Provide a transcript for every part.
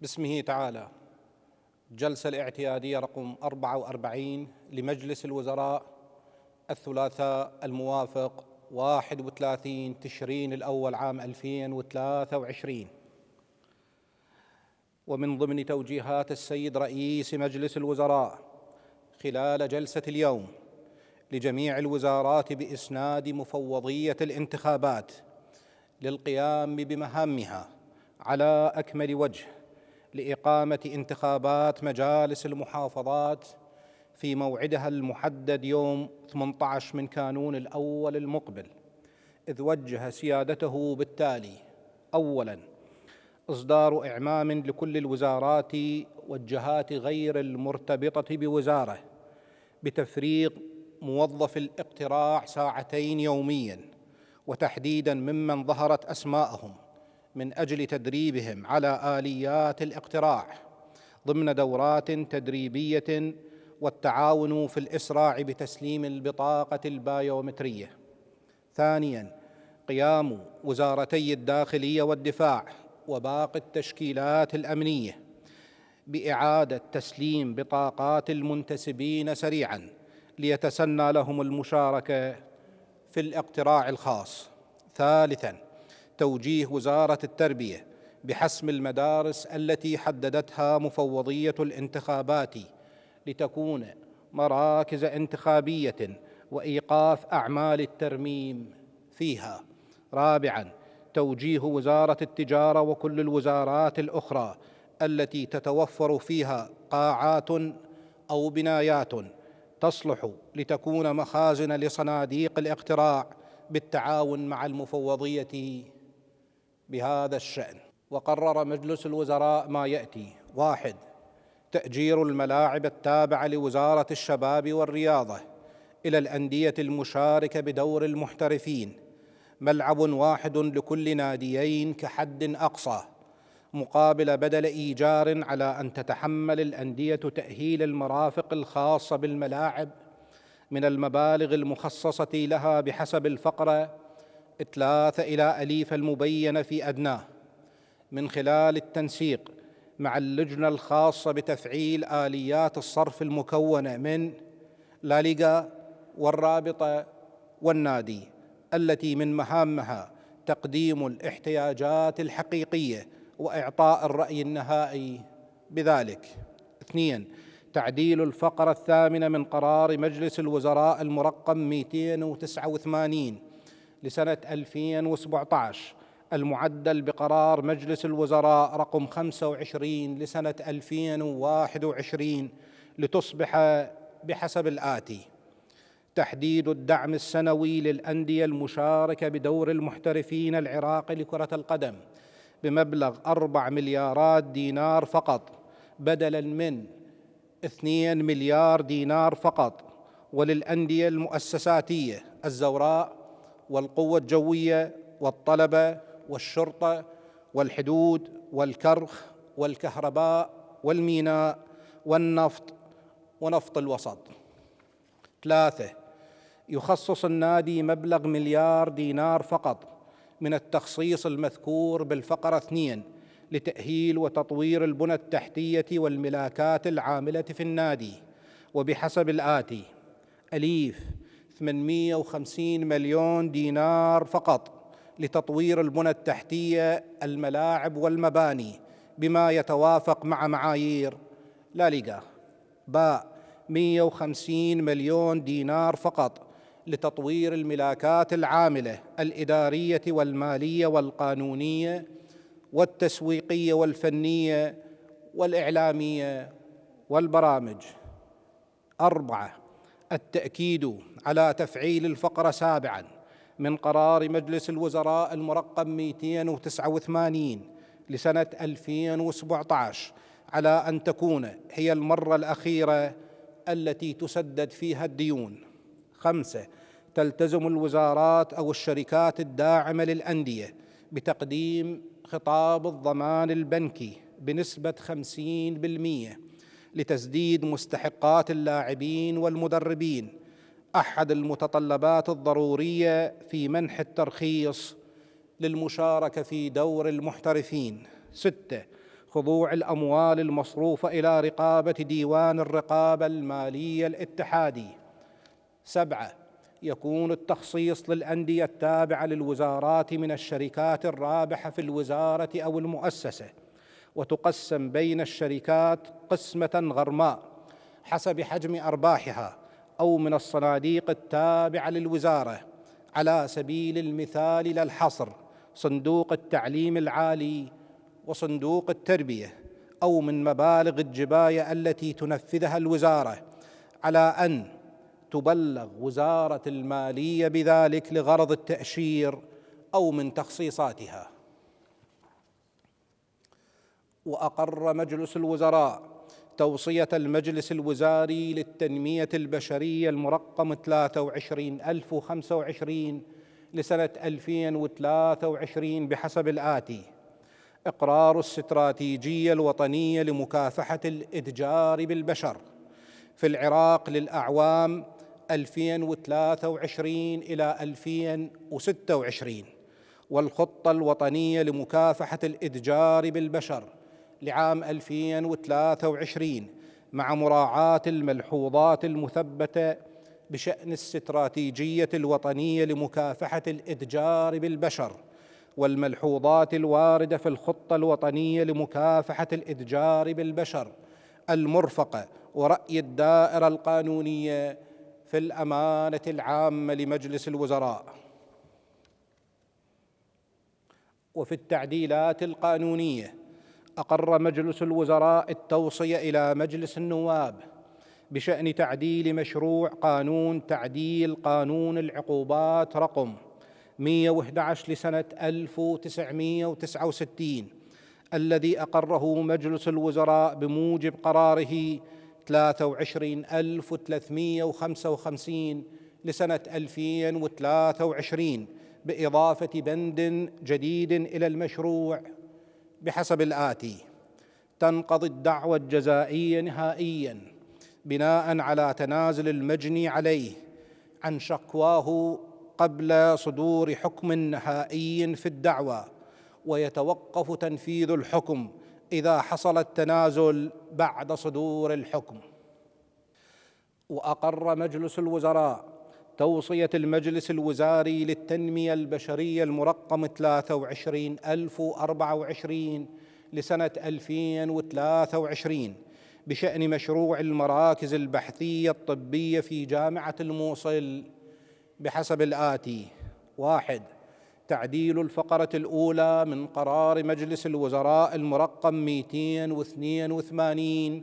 باسمه تعالى جلسة الاعتيادية رقم 44 لمجلس الوزراء الثلاثاء الموافق 31 تشرين الأول عام 2023 ومن ضمن توجيهات السيد رئيس مجلس الوزراء خلال جلسة اليوم لجميع الوزارات بإسناد مفوضية الانتخابات للقيام بمهامها على أكمل وجه لاقامه انتخابات مجالس المحافظات في موعدها المحدد يوم 18 من كانون الاول المقبل اذ وجه سيادته بالتالي اولا اصدار اعمام لكل الوزارات والجهات غير المرتبطه بوزاره بتفريغ موظف الاقتراع ساعتين يوميا وتحديدا ممن ظهرت اسماءهم من اجل تدريبهم على اليات الاقتراع ضمن دورات تدريبيه والتعاون في الاسراع بتسليم البطاقه البايومتريه ثانيا قيام وزارتي الداخليه والدفاع وباقي التشكيلات الامنيه باعاده تسليم بطاقات المنتسبين سريعا ليتسنى لهم المشاركه في الاقتراع الخاص ثالثا توجيه وزاره التربيه بحسم المدارس التي حددتها مفوضيه الانتخابات لتكون مراكز انتخابيه وايقاف اعمال الترميم فيها رابعا توجيه وزاره التجاره وكل الوزارات الاخرى التي تتوفر فيها قاعات او بنايات تصلح لتكون مخازن لصناديق الاقتراع بالتعاون مع المفوضيه بهذا الشأن وقرر مجلس الوزراء ما يأتي واحد تأجير الملاعب التابعة لوزارة الشباب والرياضة إلى الأندية المشاركة بدور المحترفين ملعب واحد لكل ناديين كحد أقصى مقابل بدل إيجار على أن تتحمل الأندية تأهيل المرافق الخاصة بالملاعب من المبالغ المخصصة لها بحسب الفقرة إتلاث إلى أليف المبين في أدناه من خلال التنسيق مع اللجنة الخاصة بتفعيل آليات الصرف المكونة من لاليقا والرابطة والنادي التي من مهامها تقديم الاحتياجات الحقيقية وإعطاء الرأي النهائي بذلك اثنين تعديل الفقرة الثامنة من قرار مجلس الوزراء المرقم 289 لسنة 2017 المعدل بقرار مجلس الوزراء رقم 25 لسنة 2021 لتصبح بحسب الآتي تحديد الدعم السنوي للأندية المشاركة بدور المحترفين العراقي لكرة القدم بمبلغ أربع مليارات دينار فقط بدلا من اثنين مليار دينار فقط وللأندية المؤسساتية الزوراء والقوة الجوية والطلبة والشرطة والحدود والكرخ والكهرباء والميناء والنفط ونفط الوسط ثلاثة يخصص النادي مبلغ مليار دينار فقط من التخصيص المذكور بالفقرة اثنين لتأهيل وتطوير البنى التحتية والملاكات العاملة في النادي وبحسب الآتي أليف 850 مليون دينار فقط لتطوير البنى التحتيه الملاعب والمباني بما يتوافق مع معايير لا ليغا باء 150 مليون دينار فقط لتطوير الملاكات العامله الاداريه والماليه والقانونيه والتسويقيه والفنيه والاعلاميه والبرامج اربعه التأكيد على تفعيل الفقرة سابعا من قرار مجلس الوزراء المرقم 289 لسنة 2017 على أن تكون هي المرة الأخيرة التي تسدد فيها الديون خمسة تلتزم الوزارات أو الشركات الداعمة للأندية بتقديم خطاب الضمان البنكي بنسبة 50% لتسديد مستحقات اللاعبين والمدربين احد المتطلبات الضروريه في منح الترخيص للمشاركه في دور المحترفين سته خضوع الاموال المصروفه الى رقابه ديوان الرقابه الماليه الاتحادي سبعه يكون التخصيص للانديه التابعه للوزارات من الشركات الرابحه في الوزاره او المؤسسه وتقسم بين الشركات قسمة غرماء حسب حجم أرباحها أو من الصناديق التابعة للوزارة على سبيل المثال لا الحصر صندوق التعليم العالي وصندوق التربية أو من مبالغ الجباية التي تنفذها الوزارة على أن تبلغ وزارة المالية بذلك لغرض التأشير أو من تخصيصاتها واقر مجلس الوزراء توصيه المجلس الوزاري للتنميه البشريه المرقم 23025 لسنه 2023 بحسب الاتي اقرار الاستراتيجيه الوطنيه لمكافحه الاتجار بالبشر في العراق للاعوام 2023 الى 2026 والخطه الوطنيه لمكافحه الاتجار بالبشر لعام 2023 مع مراعاة الملحوظات المثبتة بشأن الاستراتيجية الوطنية لمكافحة الإتجار بالبشر والملحوظات الواردة في الخطة الوطنية لمكافحة الإتجار بالبشر المرفقة ورأي الدائرة القانونية في الأمانة العامة لمجلس الوزراء وفي التعديلات القانونيه أقر مجلس الوزراء التوصية إلى مجلس النواب بشأن تعديل مشروع قانون تعديل قانون العقوبات رقم 111 لسنة 1969 الذي أقره مجلس الوزراء بموجب قراره 23355 لسنة 2023 بإضافة بند جديد إلى المشروع بحسب الآتي تنقضي الدعوى الجزائية نهائيا بناء على تنازل المجني عليه عن شكواه قبل صدور حكم نهائي في الدعوى ويتوقف تنفيذ الحكم اذا حصل التنازل بعد صدور الحكم واقر مجلس الوزراء توصية المجلس الوزاري للتنمية البشرية المرقم 23 1024 لسنة 2023 بشأن مشروع المراكز البحثية الطبية في جامعة الموصل بحسب الآتي واحد تعديل الفقرة الأولى من قرار مجلس الوزراء المرقم 282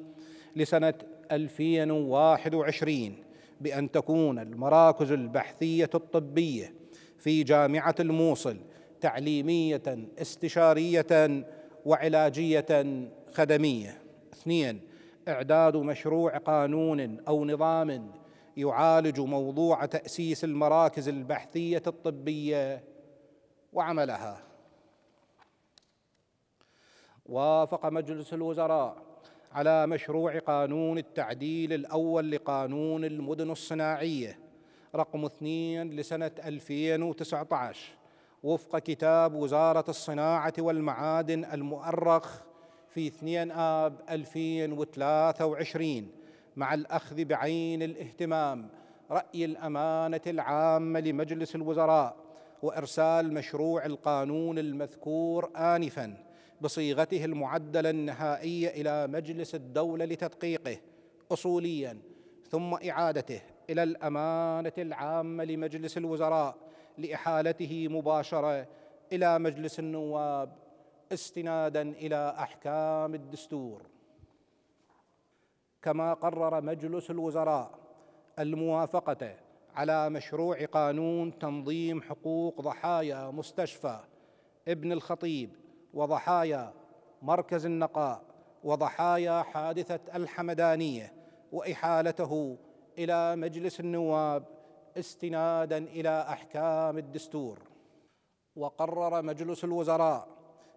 لسنة 2021 بان تكون المراكز البحثيه الطبيه في جامعه الموصل تعليميه استشاريه وعلاجيه خدميه اثنين اعداد مشروع قانون او نظام يعالج موضوع تاسيس المراكز البحثيه الطبيه وعملها وافق مجلس الوزراء على مشروع قانون التعديل الأول لقانون المدن الصناعية رقم 2 لسنة 2019 وفق كتاب وزارة الصناعة والمعادن المؤرخ في 2 آب 2023 مع الأخذ بعين الاهتمام رأي الأمانة العامة لمجلس الوزراء وإرسال مشروع القانون المذكور آنفاً بصيغته المعدله النهائيه الى مجلس الدوله لتدقيقه اصوليا ثم اعادته الى الامانه العامه لمجلس الوزراء لاحالته مباشره الى مجلس النواب استنادا الى احكام الدستور كما قرر مجلس الوزراء الموافقه على مشروع قانون تنظيم حقوق ضحايا مستشفى ابن الخطيب وضحايا مركز النقاء وضحايا حادثه الحمدانيه واحالته الى مجلس النواب استنادا الى احكام الدستور وقرر مجلس الوزراء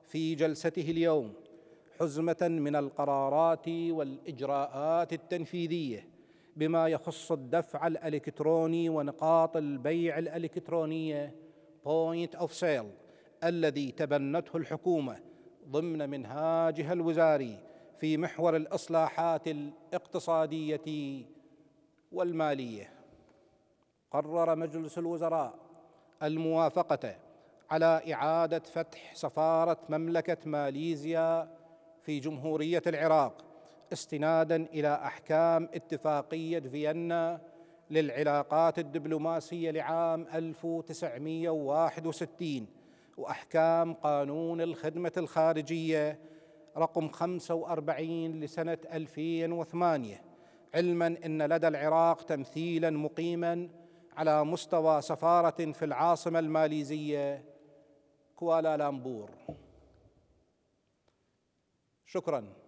في جلسته اليوم حزمه من القرارات والاجراءات التنفيذيه بما يخص الدفع الالكتروني ونقاط البيع الالكترونيه point of sale الذي تبنته الحكومه ضمن منهاجها الوزاري في محور الاصلاحات الاقتصاديه والماليه قرر مجلس الوزراء الموافقه على اعاده فتح سفاره مملكه ماليزيا في جمهوريه العراق استنادا الى احكام اتفاقيه فيينا للعلاقات الدبلوماسيه لعام 1961 وأحكام قانون الخدمة الخارجية رقم 45 لسنة 2008 علما أن لدى العراق تمثيلا مقيما على مستوى سفارة في العاصمة الماليزية كوالالامبور شكراً